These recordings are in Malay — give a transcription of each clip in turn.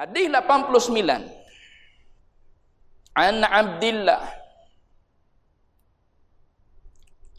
Hadis 89. An Abdullah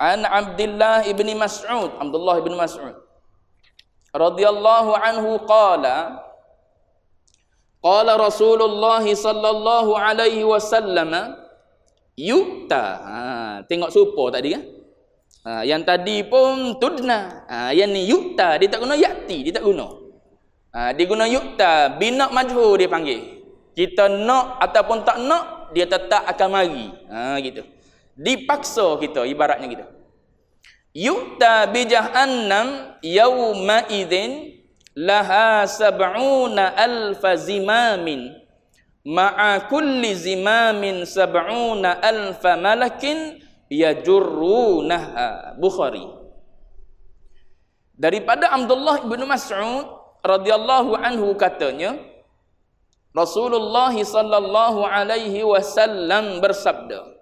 An Abdullah ibni Mas'ud, Abdullah ibni Mas'ud radhiyallahu anhu qala qala Rasulullah sallallahu alaihi wasallam yuta ha, tengok supo tadi kan ha, yang tadi pun tudna ha, yang ni yuta dia tak guna yati dia tak guna Ha, dia guna yukta bina majhul dia panggil kita nak ataupun tak nak dia tetap akan mari ha gitu dipaksa kita ibaratnya gitu yukta bi jahannam yauma idzin laha sab'una alf zimamin ma'a kulli zimamin sab'una alf malakin yajurrunaha bukhari daripada abdullah bin mas'ud radhiyallahu anhu katanya Rasulullah sallallahu alaihi wasallam bersabda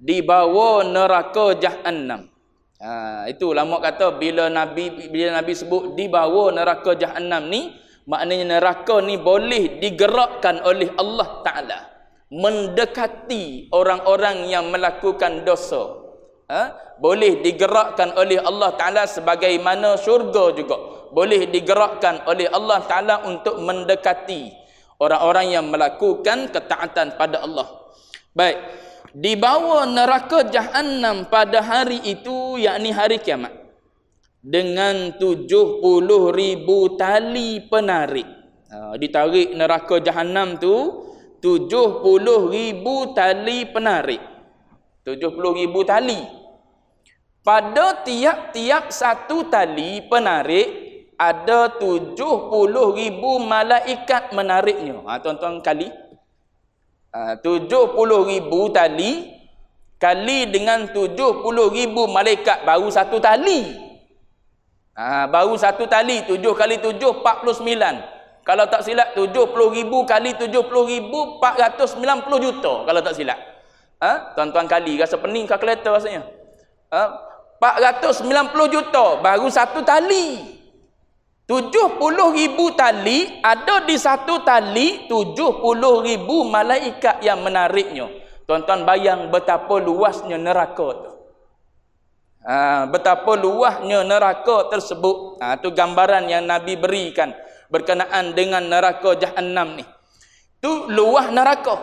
di bawah neraka jahannam. Ha, itu lama kata bila nabi bila nabi sebut di bawah neraka jahannam ni maknanya neraka ni boleh digerakkan oleh Allah taala mendekati orang-orang yang melakukan dosa. Ha? boleh digerakkan oleh Allah taala sebagaimana syurga juga boleh digerakkan oleh Allah Ta'ala untuk mendekati orang-orang yang melakukan ketaatan pada Allah. Baik, di bawah neraka jahannam pada hari itu, yakni hari kiamat. Dengan 70 ribu tali penarik. Ha, ditarik neraka jahannam tu 70 ribu tali penarik. 70 ribu tali. Pada tiap-tiap satu tali penarik, ada 70 ribu malaikat menariknya. Ha, tuan-tuan kali. Ha, uh, 70 ribu tali. Kali dengan 70 ribu malaikat. Baru satu tali. Ha, baru satu tali. 7 kali 7, 49. Kalau tak silap, 70 ribu kali 70 ribu, 490 juta. Kalau tak silap. Ha? Tuan-tuan kali. Rasa pening kalkulator rasanya. Ha? 490 juta. Baru satu tali. Ha? Tujuh puluh ribu tali ada di satu tali tujuh puluh ribu malaikat yang menariknya tuan-tuan bayang betapa luasnya neraka tu ha, betapa luasnya neraka tersebut ha, tu gambaran yang Nabi berikan berkenaan dengan neraka jahannam ni tu luas neraka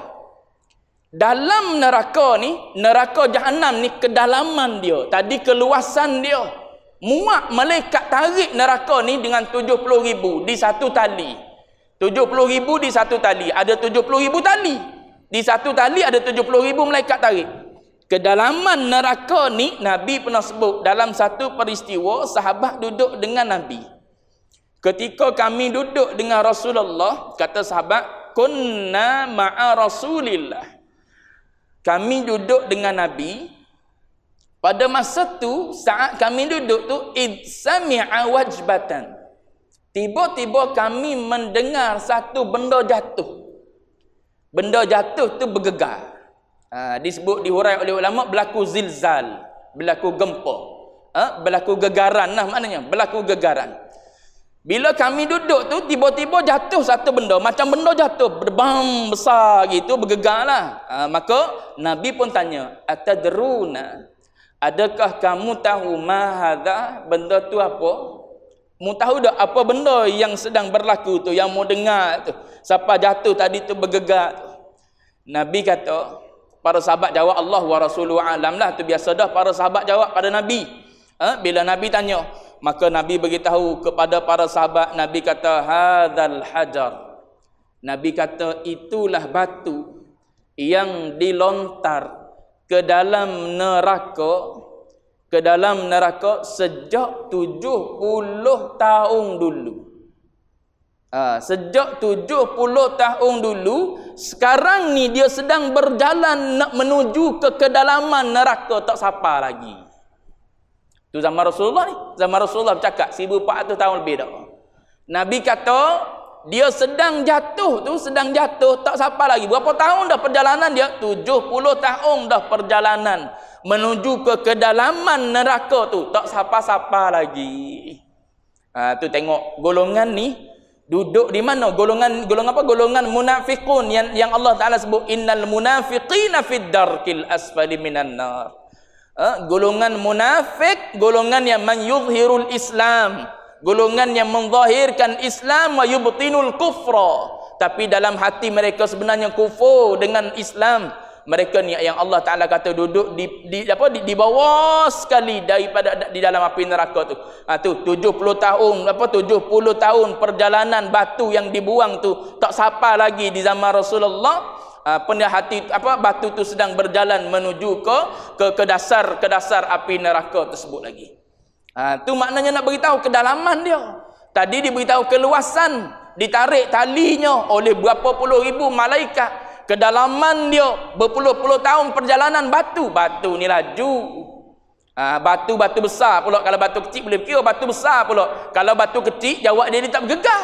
dalam neraka ni neraka jahannam ni kedalaman dia tadi keluasan dia Muak malaikat tarik neraka ni dengan 70 ribu di satu tali. 70 ribu di satu tali. Ada 70 ribu tali. Di satu tali ada 70 ribu malaikat tarik. Kedalaman neraka ni Nabi pernah sebut dalam satu peristiwa sahabat duduk dengan Nabi. Ketika kami duduk dengan Rasulullah, kata sahabat, kunna ma'a Rasulillah. Kami duduk dengan Nabi, pada masa tu saat kami duduk tu id sami'a wajbatan. Tiba-tiba kami mendengar satu benda jatuh. Benda jatuh tu bergegar. Ha, disebut dihurai oleh ulama berlaku zilzal, berlaku gempa. Ha, berlaku gegaran lah maknanya, berlaku gegaran. Bila kami duduk tu tiba-tiba jatuh satu benda, macam benda jatuh berbang besar gitu bergegarlah. Ha, maka Nabi pun tanya, atadruna? Adakah kamu tahu mahadha benda tu apa? Mu tahu dah apa benda yang sedang berlaku tu, yang mau dengar tu. Siapa jatuh tadi tu bergegar tu. Nabi kata, para sahabat jawab Allah wa Rasulullah alam lah. Itu biasa dah para sahabat jawab pada Nabi. Ha? Bila Nabi tanya, maka Nabi beritahu kepada para sahabat, Nabi kata, hadal hajar. Nabi kata, itulah batu yang dilontar ke dalam neraka ke dalam neraka sejak 70 tahun dulu ha, sejak 70 tahun dulu sekarang ni dia sedang berjalan nak menuju ke kedalaman neraka tak sapa lagi tu zaman Rasulullah ni zaman Rasulullah bercakap 1400 tahun lebih dah Nabi kata dia sedang jatuh tu sedang jatuh tak sampai lagi berapa tahun dah perjalanan dia 70 tahun dah perjalanan menuju ke kedalaman neraka tu tak sampai-sampai lagi ha, tu tengok golongan ni duduk di mana golongan golongan apa golongan munafiqun yang yang Allah Taala sebut innal munafiqina fid darkil asfali minan nar ha, golongan munafik golongan yang menyuzhirul islam golongan yang menzahirkan Islam wa yubtinul kufra tapi dalam hati mereka sebenarnya kufur dengan Islam mereka ni yang Allah Taala kata duduk di, di apa di, di bawah sekali daripada di dalam api neraka tu. Ha tu 70 tahun apa 70 tahun perjalanan batu yang dibuang tu tak sapa lagi di zaman Rasulullah ha, pernah hati apa batu tu sedang berjalan menuju ke ke ke dasar ke dasar api neraka tersebut lagi. Ha, tu maknanya nak beritahu kedalaman dia. Tadi diberitahu keluasan ditarik talinya oleh berapa puluh ribu malaikat. Kedalaman dia berpuluh-puluh tahun perjalanan batu. Batu ni laju. Batu-batu ha, besar Pulak Kalau batu kecil boleh fikir batu besar Pulak Kalau batu kecil jawab dia, dia tak bergegar.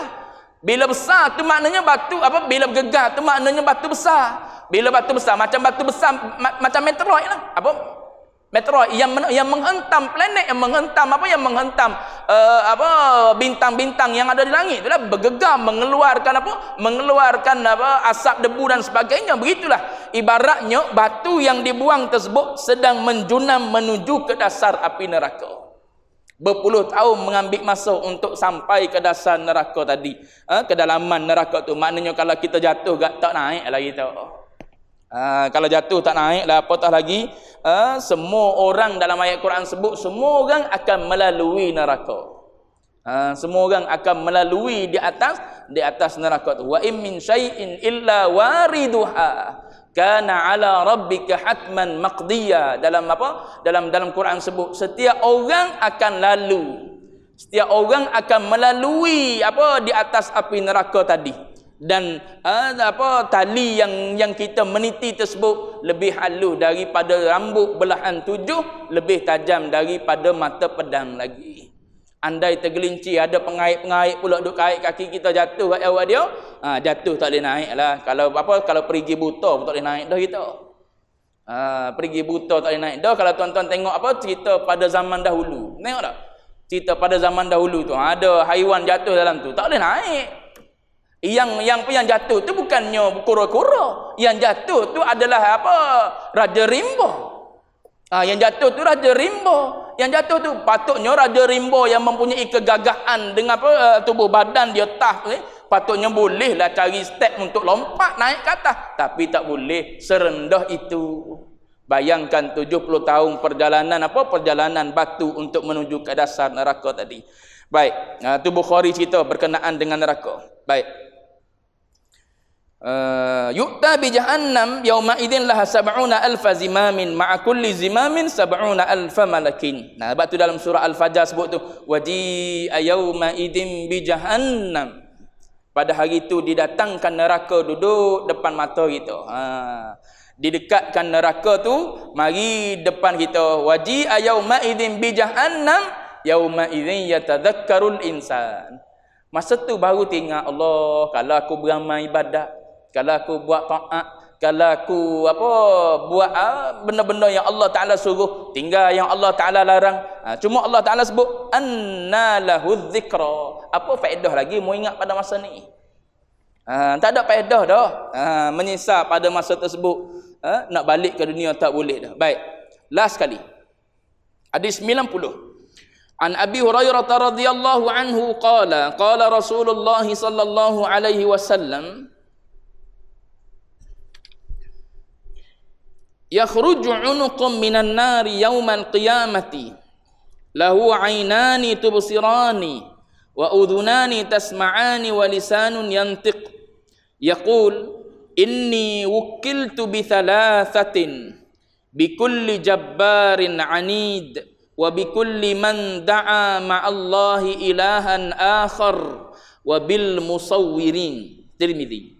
Bila besar tu maknanya batu apa bila bergegar tu maknanya batu besar. Bila batu besar macam batu besar ma macam meteroid lah. Apa meteor yang yang menghentam planet yang menghentam apa yang menghentam uh, apa bintang-bintang yang ada di langit itulah bergegam mengeluarkan apa mengeluarkan apa asap debu dan sebagainya begitulah ibaratnya batu yang dibuang tersebut sedang menjunam menuju ke dasar api neraka berpuluh tahun mengambil masa untuk sampai ke dasar neraka tadi ha? kedalaman neraka tu maknanya kalau kita jatuh tak naik lagi tau Ha, kalau jatuh tak naik lah, apatah lagi. Ha, semua orang dalam ayat Quran sebut, semua orang akan melalui neraka. Ha, semua orang akan melalui di atas, di atas neraka tu. Wa in min syai'in illa wariduha. Kana ala rabbika hatman maqdiya. Dalam apa? Dalam dalam Quran sebut, setiap orang akan lalu. Setiap orang akan melalui apa di atas api neraka tadi dan uh, apa tali yang yang kita meniti tersebut lebih halus daripada rambut belahan tujuh lebih tajam daripada mata pedang lagi andai tergelincir ada pengait-pengait pula duk kait kaki kita jatuh kat awak dia ha, jatuh tak boleh naik lah kalau apa kalau perigi buta pun tak boleh naik dah kita ha, perigi buta tak boleh naik dah kalau tuan-tuan tengok apa cerita pada zaman dahulu tengok tak cerita pada zaman dahulu tu ada haiwan jatuh dalam tu tak boleh naik yang yang yang jatuh tu bukannya kura-kura. Yang jatuh tu adalah apa? Raja Rimba. Ha, yang jatuh tu Raja Rimba. Yang jatuh tu patutnya Raja Rimba yang mempunyai kegagahan dengan apa, eh, tubuh badan dia tah eh? patutnya bolehlah cari step untuk lompat naik ke atas tapi tak boleh serendah itu bayangkan 70 tahun perjalanan apa perjalanan batu untuk menuju ke dasar neraka tadi baik itu ah, Bukhari cerita berkenaan dengan neraka baik Eh, yu'ta bi jahannam yawma idin laha sab'una alfa zimamin ma'a kulli zimamin sab'una alfa malakin nah sebab tu dalam surah al-fajr sebut tu waji yawma idin bi jahannam pada hari itu didatangkan neraka duduk depan mata kita ha didekatkan neraka tu mari depan kita waji yawma idin bi jahannam yawma idin yatadhakkarul insan masa tu baru tengok Allah kalau aku beramai ibadat kalau aku buat taat kalau aku apa buat ah, benda-benda yang Allah Taala suruh tinggal yang Allah Taala larang ha, cuma Allah Taala sebut annalahu dzikra apa faedah lagi mau ingat pada masa ni ha, tak ada faedah dah ha, menyisa pada masa tersebut ha, nak balik ke dunia tak boleh dah baik last kali hadis 90 An Abi Hurairah radhiyallahu anhu qala qala Rasulullah sallallahu alaihi wasallam يخرج عنق من النار يوم القيامة له عينان تبصران وأذنان تسمعان ولسان ينطق يقول إني وكلت بثلاثة بكل جبار عنيد وبكل من دعا مع الله إلها آخر وبالمصورين ترمذي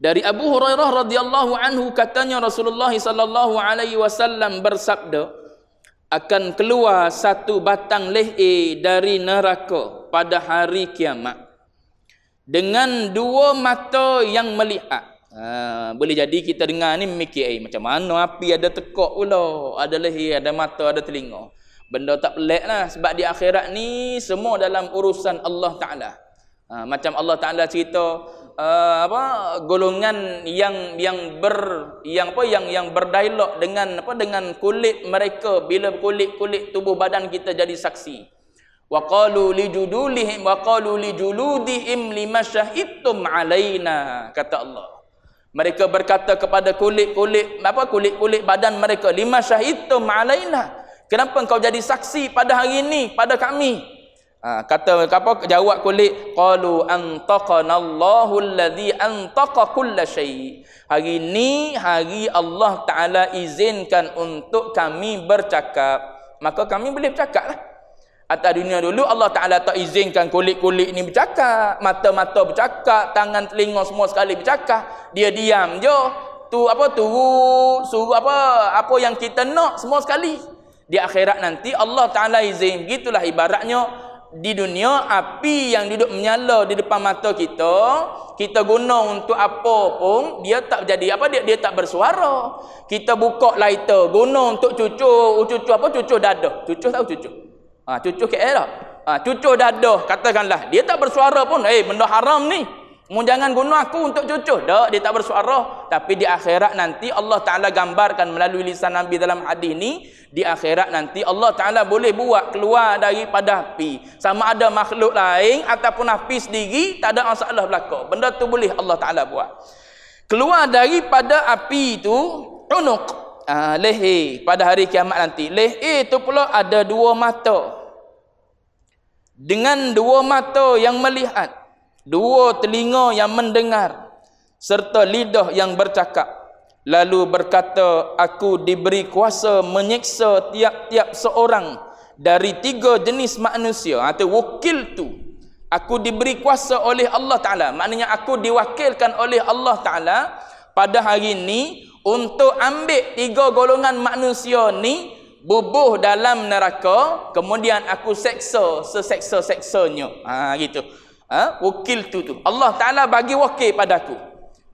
Dari Abu Hurairah radhiyallahu anhu katanya Rasulullah sallallahu alaihi wasallam bersabda akan keluar satu batang lehe dari neraka pada hari kiamat dengan dua mata yang melihat. Ha, boleh jadi kita dengar ni mikir eh, macam mana api ada tekak pula, ada lehe, ada mata, ada telinga. Benda tak pelik lah sebab di akhirat ni semua dalam urusan Allah Ta'ala. Ha, macam Allah Ta'ala cerita, uh, apa golongan yang yang ber yang apa yang yang berdialog dengan apa dengan kulit mereka bila kulit-kulit tubuh badan kita jadi saksi wa qalu li judulihim wa qalu li juludihim limashahidtum alaina kata Allah mereka berkata kepada kulit-kulit apa kulit-kulit badan mereka lima syahidtum alaina kenapa engkau jadi saksi pada hari ini pada kami Ha, kata apa jawab kulit qalu antaqana Allahu allazi antaqa kullasyai hari ni hari Allah taala izinkan untuk kami bercakap maka kami boleh bercakaplah atas dunia dulu Allah taala tak izinkan kulit-kulit ni bercakap mata-mata bercakap tangan telinga semua sekali bercakap dia diam je tu apa tu suruh apa apa yang kita nak semua sekali di akhirat nanti Allah taala izin gitulah ibaratnya di dunia api yang duduk menyala di depan mata kita kita guna untuk apa pun dia tak jadi apa dia dia tak bersuara kita buka lighter guna untuk cucuk oh, cucuk apa cucuk dada cucuk tahu cucuk ha ah, cucuk ke eh ah, ha, cucuk dada katakanlah dia tak bersuara pun eh benda haram ni mu jangan guna aku untuk cucuk dak dia tak bersuara tapi di akhirat nanti Allah taala gambarkan melalui lisan nabi dalam hadis ni di akhirat nanti Allah Ta'ala boleh buat keluar daripada api sama ada makhluk lain ataupun api sendiri tak ada masalah belakang benda tu boleh Allah Ta'ala buat keluar daripada api tu unuk uh, ah, lehe pada hari kiamat nanti lehe tu pula ada dua mata dengan dua mata yang melihat dua telinga yang mendengar serta lidah yang bercakap lalu berkata aku diberi kuasa menyeksa tiap-tiap seorang dari tiga jenis manusia atau ha, wakil tu aku diberi kuasa oleh Allah Ta'ala maknanya aku diwakilkan oleh Allah Ta'ala pada hari ini untuk ambil tiga golongan manusia ni bubuh dalam neraka kemudian aku seksa seseksa-seksanya ha, gitu ha? wakil tu tu Allah Ta'ala bagi wakil padaku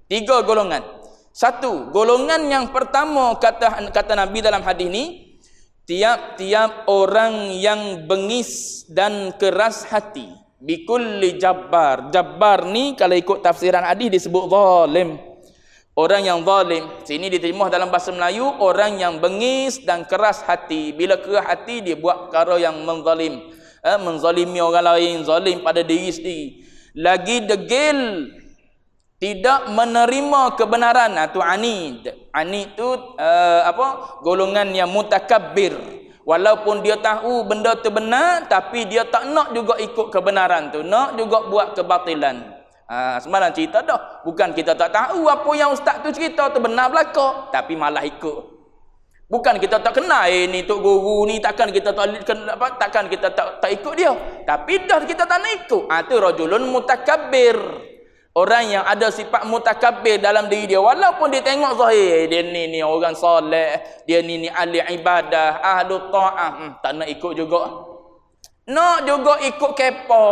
tiga golongan satu, golongan yang pertama kata kata Nabi dalam hadis ini, tiap-tiap orang yang bengis dan keras hati. Bikulli jabbar. Jabbar ni kalau ikut tafsiran hadis disebut zalim. Orang yang zalim. Sini diterjemah dalam bahasa Melayu, orang yang bengis dan keras hati. Bila keras hati, dia buat perkara yang menzalim. Eh, menzalimi orang lain, zalim pada diri sendiri. Lagi degil, tidak menerima kebenaran atau anid anid tu uh, apa golongan yang mutakabbir walaupun dia tahu benda tu benar tapi dia tak nak juga ikut kebenaran tu nak juga buat kebatilan ha, semalam cerita dah bukan kita tak tahu apa yang ustaz tu cerita tu benar belaka tapi malah ikut bukan kita tak kenal eh, ni tok guru ni takkan kita tak apa takkan kita tak, tak ikut dia tapi dah kita tak nak ikut ha, tu rajulun mutakabbir Orang yang ada sifat mutakabir dalam diri dia walaupun dia tengok zahir eh, dia ni ni orang soleh, dia ni ni ahli ibadah, ahli taat, hmm, tak nak ikut juga. Nak juga ikut kepo.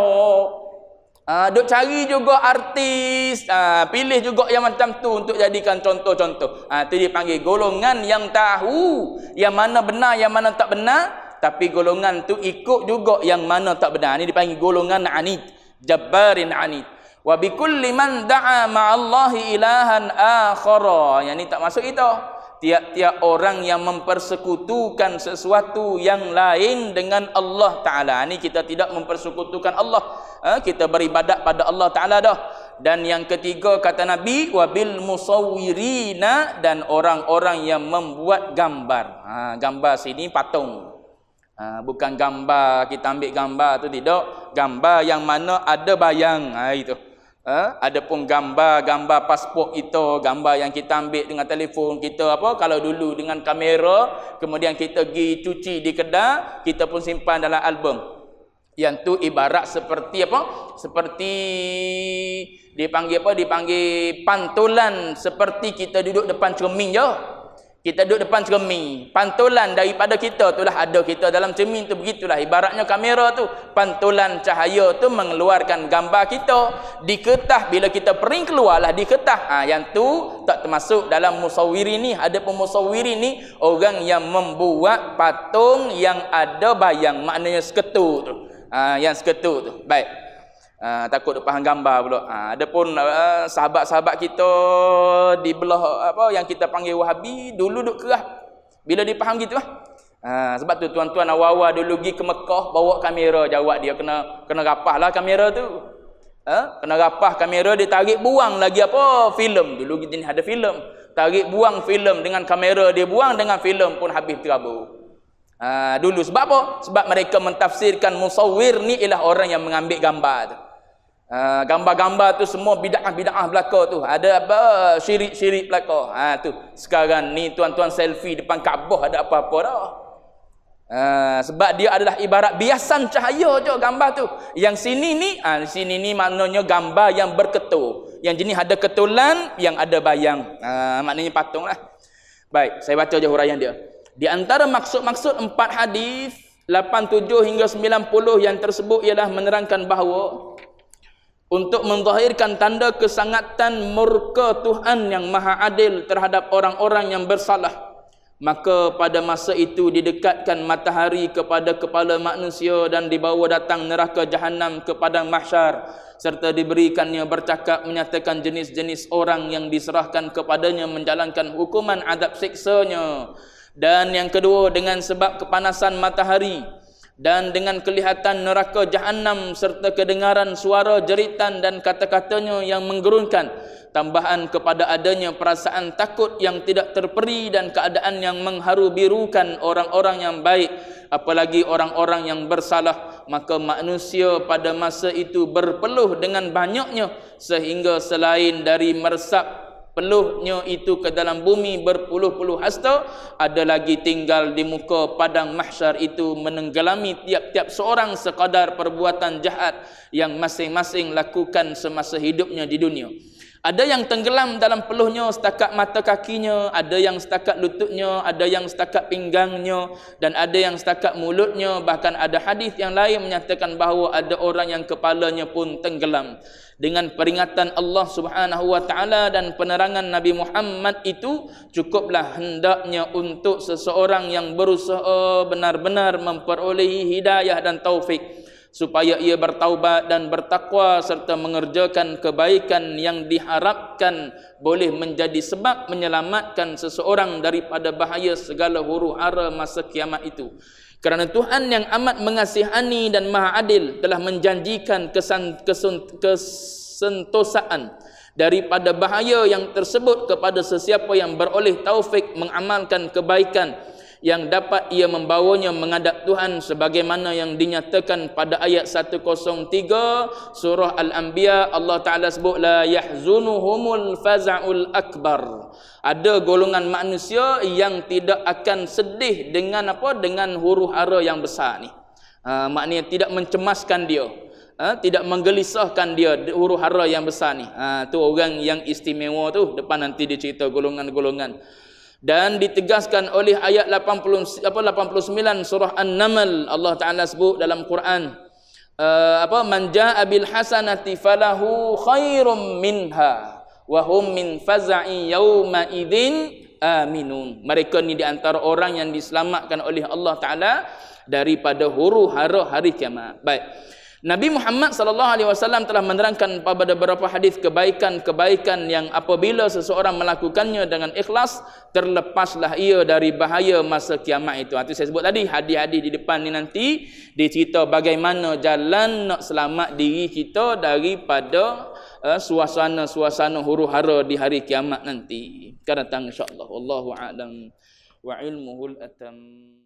Ah duk cari juga artis, ah pilih juga yang macam tu untuk jadikan contoh-contoh. Ah tu dia panggil golongan yang tahu yang mana benar yang mana tak benar tapi golongan tu ikut juga yang mana tak benar. Ini dipanggil golongan anit, jabarin anit wa bi kulli man da'a ma'allahi ilahan akhara yang ni tak masuk itu tiap-tiap orang yang mempersekutukan sesuatu yang lain dengan Allah Ta'ala ini kita tidak mempersekutukan Allah ha, kita beribadat pada Allah Ta'ala dah dan yang ketiga kata Nabi wabil musawirina dan orang-orang yang membuat gambar ha, gambar sini patung ha, bukan gambar kita ambil gambar tu tidak gambar yang mana ada bayang ha, itu Ha? Ada pun gambar-gambar pasport kita, gambar yang kita ambil dengan telefon kita apa, kalau dulu dengan kamera, kemudian kita pergi cuci di kedai, kita pun simpan dalam album. Yang tu ibarat seperti apa? Seperti dipanggil apa? Dipanggil pantulan seperti kita duduk depan cermin je. Ya? kita duduk depan cermin pantulan daripada kita tu lah ada kita dalam cermin tu begitulah ibaratnya kamera tu pantulan cahaya tu mengeluarkan gambar kita di kertas bila kita pering keluarlah di kertas ha, yang tu tak termasuk dalam musawiri ni ada pemusawiri ni orang yang membuat patung yang ada bayang maknanya seketuk tu ha, yang seketuk tu baik Ah, takut dia faham gambar pula. Ha, ada pun uh, sahabat-sahabat kita di belah apa yang kita panggil Wahabi dulu duk kerah bila dia faham gitu lah. Ha, sebab tu tuan-tuan awal-awal dulu pergi ke Mekah bawa kamera jawab dia kena kena rapah lah kamera tu. Ha? Kena rapah kamera dia tarik buang lagi apa film dulu kita ni ada film tarik buang film dengan kamera dia buang dengan film pun habis terabur. Ha, dulu sebab apa? Sebab mereka mentafsirkan musawir ni ialah orang yang mengambil gambar tu. Ah, gambar-gambar tu semua bidah-bidah belaka tu. Ada apa syirik-syirik belaka. Ha tu. Sekarang ni tuan-tuan selfie depan Kaabah ada apa-apa dah. Ha, sebab dia adalah ibarat biasan cahaya je gambar tu. Yang sini ni, ha, sini ni maknanya gambar yang berketul. Yang jenis ada ketulan, yang ada bayang. Ha, maknanya patung lah. Baik, saya baca je huraian dia. Di antara maksud-maksud empat hadis 87 hingga 90 yang tersebut ialah menerangkan bahawa untuk menzahirkan tanda kesangatan murka Tuhan yang maha adil terhadap orang-orang yang bersalah maka pada masa itu didekatkan matahari kepada kepala manusia dan dibawa datang neraka jahanam kepada mahsyar serta diberikannya bercakap menyatakan jenis-jenis orang yang diserahkan kepadanya menjalankan hukuman adab seksanya dan yang kedua dengan sebab kepanasan matahari dan dengan kelihatan neraka jahanam serta kedengaran suara jeritan dan kata-katanya yang menggerunkan tambahan kepada adanya perasaan takut yang tidak terperi dan keadaan yang mengharu birukan orang-orang yang baik apalagi orang-orang yang bersalah maka manusia pada masa itu berpeluh dengan banyaknya sehingga selain dari meresap penuhnya itu ke dalam bumi berpuluh-puluh hasta ada lagi tinggal di muka padang mahsyar itu menenggelami tiap-tiap seorang sekadar perbuatan jahat yang masing-masing lakukan semasa hidupnya di dunia ada yang tenggelam dalam peluhnya setakat mata kakinya, ada yang setakat lututnya, ada yang setakat pinggangnya dan ada yang setakat mulutnya. Bahkan ada hadis yang lain menyatakan bahawa ada orang yang kepalanya pun tenggelam. Dengan peringatan Allah Subhanahu wa taala dan penerangan Nabi Muhammad itu cukuplah hendaknya untuk seseorang yang berusaha benar-benar memperolehi hidayah dan taufik supaya ia bertaubat dan bertakwa serta mengerjakan kebaikan yang diharapkan boleh menjadi sebab menyelamatkan seseorang daripada bahaya segala huru-hara masa kiamat itu. Kerana Tuhan yang amat mengasihani dan maha adil telah menjanjikan kesan, kesun, kesentosaan daripada bahaya yang tersebut kepada sesiapa yang beroleh taufik mengamalkan kebaikan yang dapat ia membawanya menghadap Tuhan sebagaimana yang dinyatakan pada ayat 103 surah Al-Anbiya Allah Ta'ala sebut la yahzunuhumul faza'ul akbar ada golongan manusia yang tidak akan sedih dengan apa dengan huruf hara yang besar ni ha, maknanya tidak mencemaskan dia ha, tidak menggelisahkan dia huruf hara yang besar ni ha, tu orang yang istimewa tu depan nanti dia cerita golongan-golongan dan ditegaskan oleh ayat 89 surah An-Naml Allah Taala sebut dalam Quran uh, apa man jaa hasanati falahu khairum minha wa hum min faza'i yauma idzin aminun mereka ni di antara orang yang diselamatkan oleh Allah Taala daripada huru hara hari kiamat baik Nabi Muhammad sallallahu alaihi wasallam telah menerangkan pada beberapa hadis kebaikan-kebaikan yang apabila seseorang melakukannya dengan ikhlas terlepaslah ia dari bahaya masa kiamat itu. Itu saya sebut tadi hadis-hadis di depan ni nanti dicerita bagaimana jalan nak selamat diri kita daripada uh, suasana-suasana huru-hara di hari kiamat nanti. Kita datang insya-Allah. Wallahu a'lam wa ilmuhul atam.